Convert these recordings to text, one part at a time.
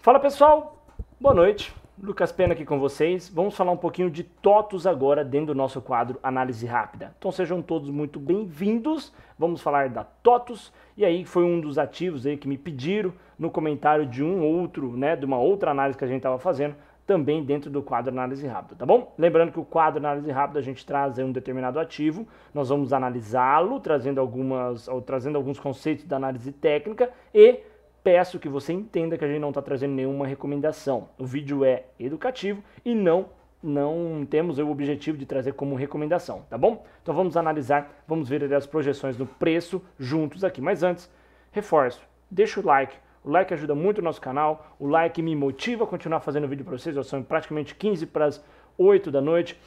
Fala pessoal, boa noite. Lucas Pena aqui com vocês. Vamos falar um pouquinho de TOTUS agora dentro do nosso quadro Análise Rápida. Então sejam todos muito bem-vindos. Vamos falar da TOTUS e aí foi um dos ativos aí que me pediram no comentário de um outro, né, de uma outra análise que a gente estava fazendo também dentro do quadro análise rápida, tá bom? Lembrando que o quadro análise rápida a gente traz um determinado ativo, nós vamos analisá-lo, trazendo algumas, ou trazendo alguns conceitos da análise técnica e peço que você entenda que a gente não está trazendo nenhuma recomendação. O vídeo é educativo e não não temos o objetivo de trazer como recomendação, tá bom? Então vamos analisar, vamos ver as projeções do preço juntos aqui. Mas antes, reforço, deixa o like, o like ajuda muito o nosso canal, o like me motiva a continuar fazendo vídeo para vocês, já são praticamente 15 para as 8 da noite.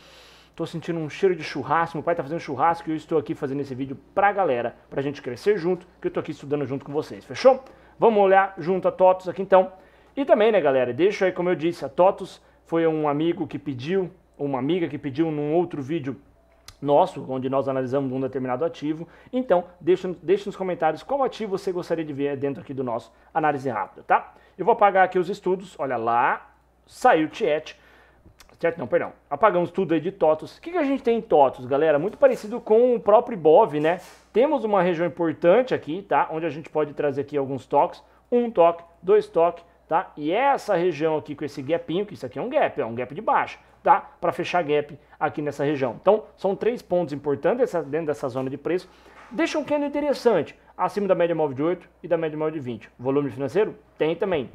Estou sentindo um cheiro de churrasco, meu pai está fazendo churrasco e eu estou aqui fazendo esse vídeo para a galera, para a gente crescer junto, que eu estou aqui estudando junto com vocês, fechou? Vamos olhar junto a TOTUS aqui então. E também, né, galera, deixa aí, como eu disse, a TOTUS foi um amigo que pediu, uma amiga que pediu num outro vídeo nosso, onde nós analisamos um determinado ativo. Então, deixa, deixa nos comentários qual ativo você gostaria de ver dentro aqui do nosso análise rápida, tá? Eu vou apagar aqui os estudos, olha lá, saiu o Tiet. Certo, não, perdão. Apagamos tudo aí de TOTUS. O que, que a gente tem em TOTUS, galera? Muito parecido com o próprio BOV, né? Temos uma região importante aqui, tá? Onde a gente pode trazer aqui alguns toques. Um toque, dois toques, tá? E é essa região aqui com esse gapinho, que isso aqui é um gap, é um gap de baixo, tá? Para fechar gap aqui nessa região. Então, são três pontos importantes dentro dessa zona de preço. Deixa um candle interessante, acima da média móvel de 8 e da média móvel de 20. Volume financeiro? Tem também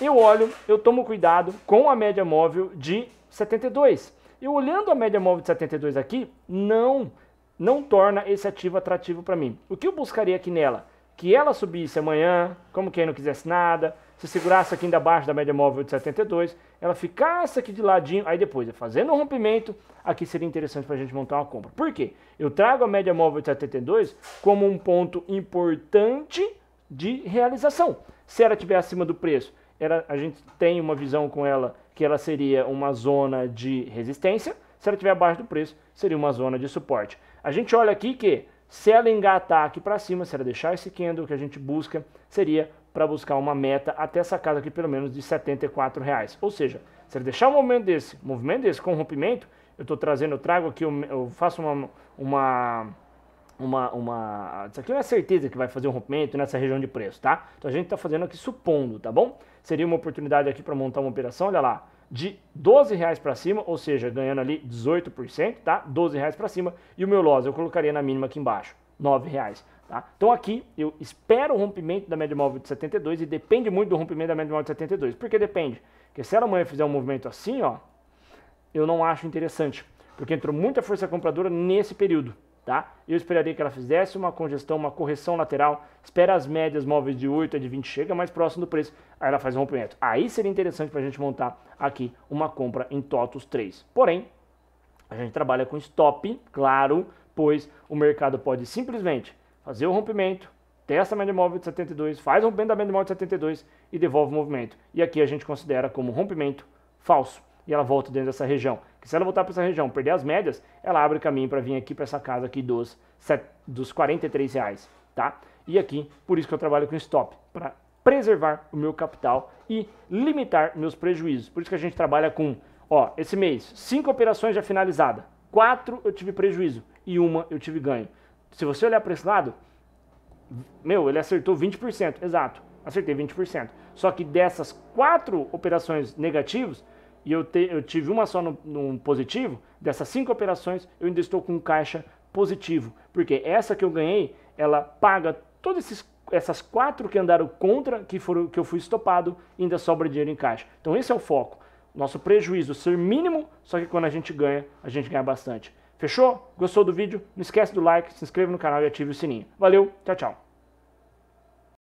eu olho, eu tomo cuidado com a média móvel de 72. E olhando a média móvel de 72 aqui, não, não torna esse ativo atrativo para mim. O que eu buscaria aqui nela? Que ela subisse amanhã, como quem não quisesse nada, se segurasse aqui ainda abaixo da média móvel de 72, ela ficasse aqui de ladinho, aí depois, fazendo um rompimento, aqui seria interessante para a gente montar uma compra. Por quê? Eu trago a média móvel de 72 como um ponto importante de realização. Se ela estiver acima do preço, era, a gente tem uma visão com ela que ela seria uma zona de resistência, se ela estiver abaixo do preço, seria uma zona de suporte. A gente olha aqui que se ela engatar aqui para cima, se ela deixar esse candle que a gente busca, seria para buscar uma meta até essa casa aqui pelo menos de R$ reais. Ou seja, se ela deixar um movimento desse, movimento desse com rompimento, eu estou trazendo, eu trago aqui, eu, faço uma, uma uma, uma. Isso aqui não é certeza que vai fazer um rompimento nessa região de preço, tá? Então a gente está fazendo aqui supondo, tá bom? Seria uma oportunidade aqui para montar uma operação, olha lá, de 12 reais para cima, ou seja, ganhando ali 18%, tá? 12 reais para cima. E o meu loss eu colocaria na mínima aqui embaixo, 9 reais. Tá? Então aqui eu espero o rompimento da média móvel de 72 e depende muito do rompimento da média móvel de 72. Por que depende? Porque se ela amanhã fizer um movimento assim, ó, eu não acho interessante, porque entrou muita força compradora nesse período. Tá? Eu esperaria que ela fizesse uma congestão, uma correção lateral, espera as médias móveis de 8 a de 20, chega mais próximo do preço, aí ela faz um rompimento. Aí seria interessante para a gente montar aqui uma compra em TOTUS 3. Porém, a gente trabalha com stop, claro, pois o mercado pode simplesmente fazer o rompimento, testa a média móvel de 72, faz o rompimento da média móvel de 72 e devolve o movimento. E aqui a gente considera como rompimento falso e ela volta dentro dessa região que se ela voltar para essa região, perder as médias, ela abre caminho para vir aqui para essa casa aqui dos, set, dos 43 reais, tá? E aqui, por isso que eu trabalho com stop, para preservar o meu capital e limitar meus prejuízos. Por isso que a gente trabalha com, ó, esse mês, cinco operações já finalizadas, quatro eu tive prejuízo e uma eu tive ganho. Se você olhar para esse lado, meu, ele acertou 20%, exato, acertei 20%. Só que dessas quatro operações negativas, e eu, te, eu tive uma só no, no, positivo, dessas cinco operações eu ainda estou com caixa positivo, porque essa que eu ganhei, ela paga todas esses, essas quatro que andaram contra, que, foram, que eu fui estopado, ainda sobra dinheiro em caixa. Então esse é o foco. Nosso prejuízo ser mínimo, só que quando a gente ganha, a gente ganha bastante. Fechou? Gostou do vídeo? Não esquece do like, se inscreva no canal e ative o sininho. Valeu, tchau, tchau.